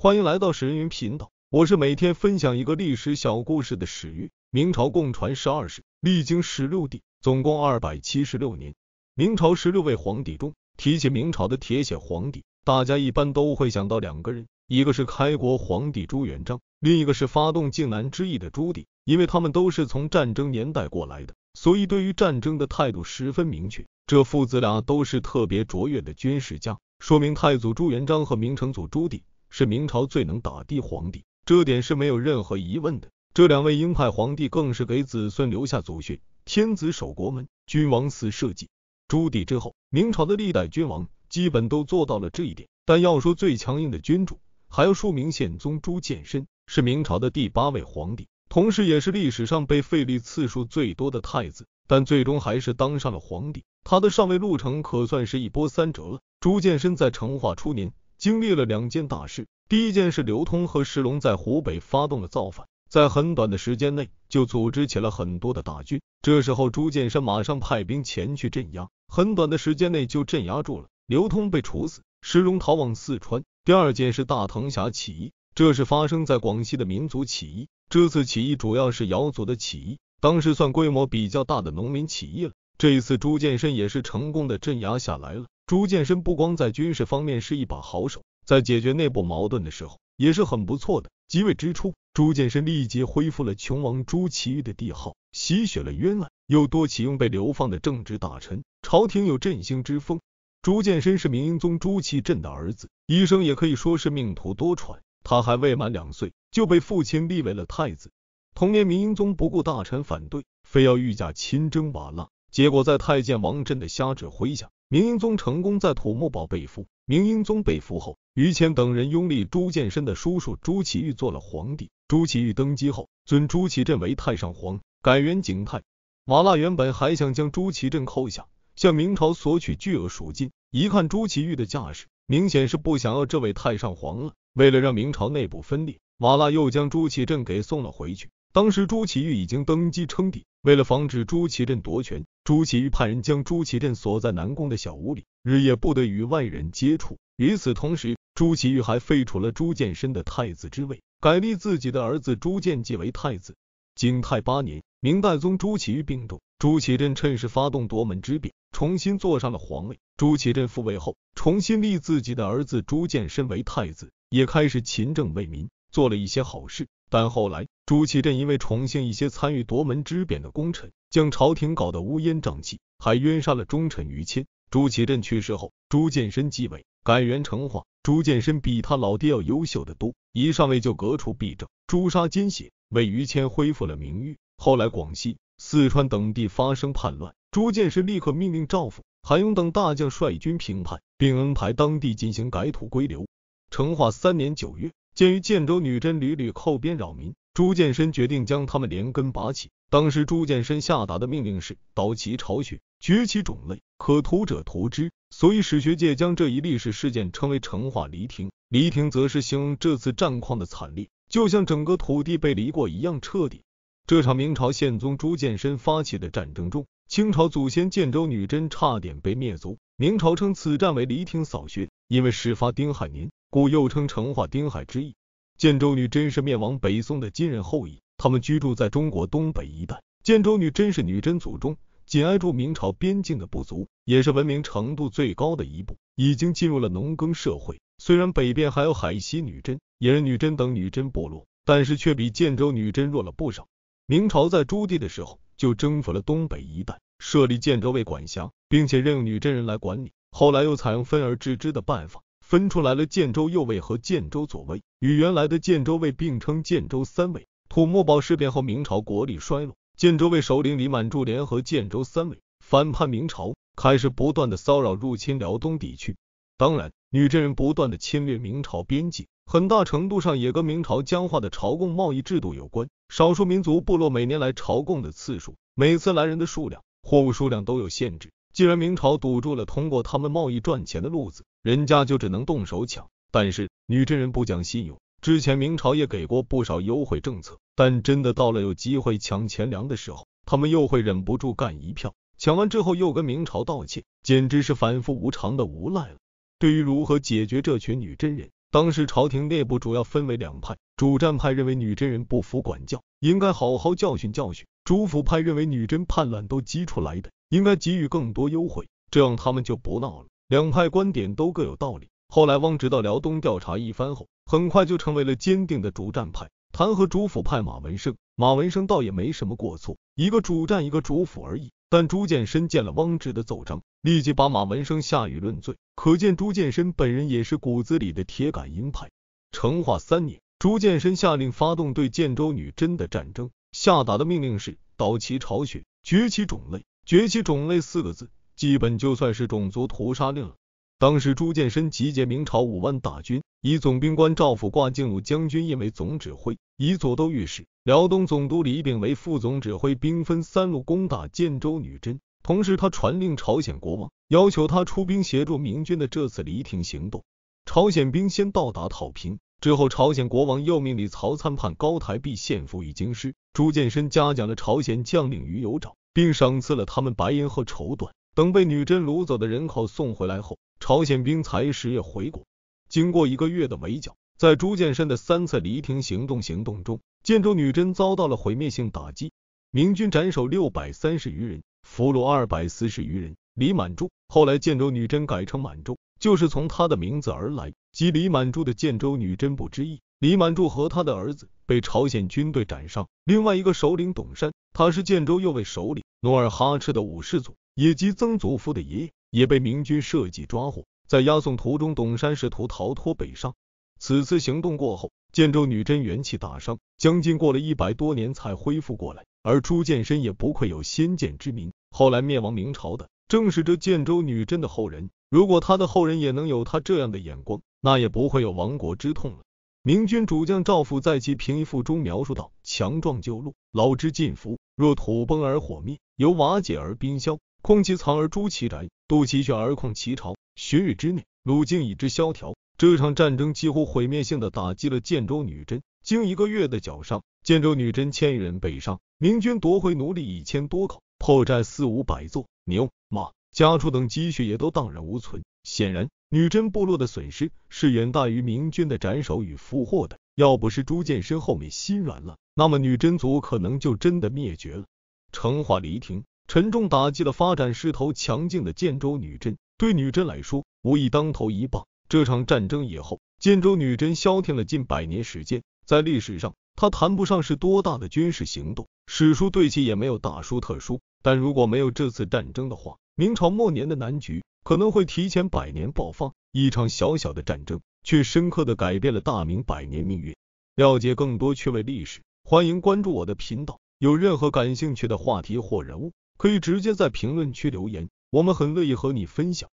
欢迎来到史人云频道，我是每天分享一个历史小故事的史玉。明朝共传十二世，历经十六帝，总共二百七十六年。明朝十六位皇帝中，提起明朝的铁血皇帝，大家一般都会想到两个人，一个是开国皇帝朱元璋，另一个是发动靖难之役的朱棣，因为他们都是从战争年代过来的，所以对于战争的态度十分明确。这父子俩都是特别卓越的军事家，说明太祖朱元璋和明成祖朱棣。是明朝最能打的皇帝，这点是没有任何疑问的。这两位英派皇帝更是给子孙留下祖训：天子守国门，君王死社稷。朱棣之后，明朝的历代君王基本都做到了这一点。但要说最强硬的君主，还要数明宪宗朱见深，是明朝的第八位皇帝，同时也是历史上被废立次数最多的太子。但最终还是当上了皇帝，他的上位路程可算是一波三折了。朱见深在成化初年。经历了两件大事，第一件事，刘通和石龙在湖北发动了造反，在很短的时间内就组织起了很多的大军，这时候朱建深马上派兵前去镇压，很短的时间内就镇压住了，刘通被处死，石龙逃往四川。第二件事，大藤峡起义，这是发生在广西的民族起义，这次起义主要是瑶族的起义，当时算规模比较大的农民起义了，这一次朱建深也是成功的镇压下来了。朱见深不光在军事方面是一把好手，在解决内部矛盾的时候也是很不错的。即位之初，朱见深立即恢复了琼王朱祁钰的帝号，洗雪了冤案，又多启用被流放的政治大臣，朝廷有振兴之风。朱见深是明英宗朱祁镇的儿子，一生也可以说是命途多舛。他还未满两岁就被父亲立为了太子，同年明英宗不顾大臣反对，非要御驾亲征瓦剌，结果在太监王振的瞎指挥下。明英宗成功在土木堡被俘，明英宗被俘后，于谦等人拥立朱见深的叔叔朱祁钰做了皇帝。朱祁钰登基后，尊朱祁镇为太上皇，改元景泰。瓦剌原本还想将朱祁镇扣下，向明朝索取巨额赎金，一看朱祁钰的架势，明显是不想要这位太上皇了。为了让明朝内部分裂，瓦剌又将朱祁镇给送了回去。当时朱祁钰已经登基称帝，为了防止朱祁镇夺权。朱祁钰派人将朱祁镇锁在南宫的小屋里，日夜不得与外人接触。与此同时，朱祁钰还废除了朱见深的太子之位，改立自己的儿子朱见济为太子。景泰八年，明代宗朱祁钰病重，朱祁镇趁势发动夺门之变，重新坐上了皇位。朱祁镇复位后，重新立自己的儿子朱见深为太子，也开始勤政为民，做了一些好事。但后来，朱祁镇因为宠幸一些参与夺门之变的功臣。将朝廷搞得乌烟瘴气，还冤杀了忠臣于谦。朱祁镇去世后，朱见深继位，改元成化。朱见深比他老爹要优秀的多，一上位就革除弊政，诛杀奸邪，为于谦恢复了名誉。后来，广西、四川等地发生叛乱，朱见深立刻命令赵府、韩勇等大将率军平叛，并安排当地进行改土归流。成化三年九月，鉴于建州女真屡屡扣边扰民，朱见深决定将他们连根拔起。当时朱见深下达的命令是：捣其巢穴，掘其种类，可屠者屠之。所以史学界将这一历史事件称为“成化犁庭”，“犁庭”则是形容这次战况的惨烈，就像整个土地被犁过一样彻底。这场明朝宪宗朱见深发起的战争中，清朝祖先建州女真差点被灭族。明朝称此战为“犁庭扫穴”，因为事发丁亥年，故又称“成化丁亥之役”。建州女真是灭亡北宋的金人后裔，他们居住在中国东北一带。建州女真是女真族中紧挨住明朝边境的部族，也是文明程度最高的一部，已经进入了农耕社会。虽然北边还有海西女真、野人女真等女真部落，但是却比建州女真弱了不少。明朝在朱棣的时候就征服了东北一带，设立建州卫管辖，并且任用女真人来管理。后来又采用分而治之的办法。分出来了建州右卫和建州左卫，与原来的建州卫并称建州三卫。土木堡事变后，明朝国力衰落，建州卫首领李满住联合建州三卫反叛明朝，开始不断的骚扰入侵辽东地区。当然，女真人不断的侵略明朝边境，很大程度上也跟明朝僵化的朝贡贸易制度有关。少数民族部落每年来朝贡的次数、每次来人的数量、货物数量都有限制。既然明朝堵住了通过他们贸易赚钱的路子，人家就只能动手抢。但是女真人不讲信用，之前明朝也给过不少优惠政策，但真的到了有机会抢钱粮的时候，他们又会忍不住干一票。抢完之后又跟明朝道歉，简直是反复无常的无赖了。对于如何解决这群女真人，当时朝廷内部主要分为两派：主战派认为女真人不服管教，应该好好教训教训；主辅派认为女真叛乱都激出来的。应该给予更多优惠，这样他们就不闹了。两派观点都各有道理。后来汪直到辽东调查一番后，很快就成为了坚定的主战派，弹劾主辅派马文生，马文生倒也没什么过错，一个主战，一个主辅而已。但朱见深见了汪直的奏章，立即把马文生下狱论罪。可见朱见深本人也是骨子里的铁杆鹰派。成化三年，朱见深下令发动对建州女真的战争，下达的命令是捣其巢穴，崛其种类。崛起种类四个字，基本就算是种族屠杀令了。当时朱见深集结明朝五万大军，以总兵官赵府挂靖入将军印为总指挥，以左都御史、辽东总督李秉为副总指挥，兵分三路攻打建州女真。同时，他传令朝鲜国王，要求他出兵协助明军的这次离廷行动。朝鲜兵先到达讨平，之后朝鲜国王又命李曹参判高台璧献俘于京师。朱见深嘉奖了朝鲜将领于友长。并赏赐了他们白银和绸缎等。被女真掳走的人口送回来后，朝鲜兵才十月回国。经过一个月的围剿，在朱见深的三次离廷行动行动中，建州女真遭到了毁灭性打击。明军斩首六百三十余人，俘虏二百四十余人。李满柱后来建州女真改成满洲，就是从他的名字而来，即李满柱的建州女真部之意。李满柱和他的儿子被朝鲜军队斩杀。另外一个首领董山，他是建州右卫首领努尔哈赤的五世祖，以及曾祖父的爷爷，也被明军设计抓获。在押送途中，董山试图逃脱北上。此次行动过后，建州女真元气大伤，将近过了一百多年才恢复过来。而朱见深也不愧有先见之明，后来灭亡明朝的正是这建州女真的后人。如果他的后人也能有他这样的眼光，那也不会有亡国之痛了。明军主将赵府在其平一赋中描述道：“强壮就路，老之尽服。若土崩而火灭，由瓦解而冰消。空其藏而诛其宅，度其穴而控其巢。旬日之内，鲁境已之萧条。”这场战争几乎毁灭性的打击了建州女真。经一个月的绞伤，建州女真千余人北上，明军夺回奴隶一千多口，破寨四五百座，牛马、家畜等积蓄也都荡然无存。显然，女真部落的损失是远大于明军的斩首与俘获的。要不是朱见深后面心软了，那么女真族可能就真的灭绝了。成化犁庭，沉重打击了发展势头强劲的建州女真，对女真来说，无疑当头一棒。这场战争以后，建州女真消停了近百年时间。在历史上，它谈不上是多大的军事行动，史书对其也没有大书特书。但如果没有这次战争的话，明朝末年的南局。可能会提前百年爆发一场小小的战争，却深刻的改变了大明百年命运。了解更多趣味历史，欢迎关注我的频道。有任何感兴趣的话题或人物，可以直接在评论区留言，我们很乐意和你分享。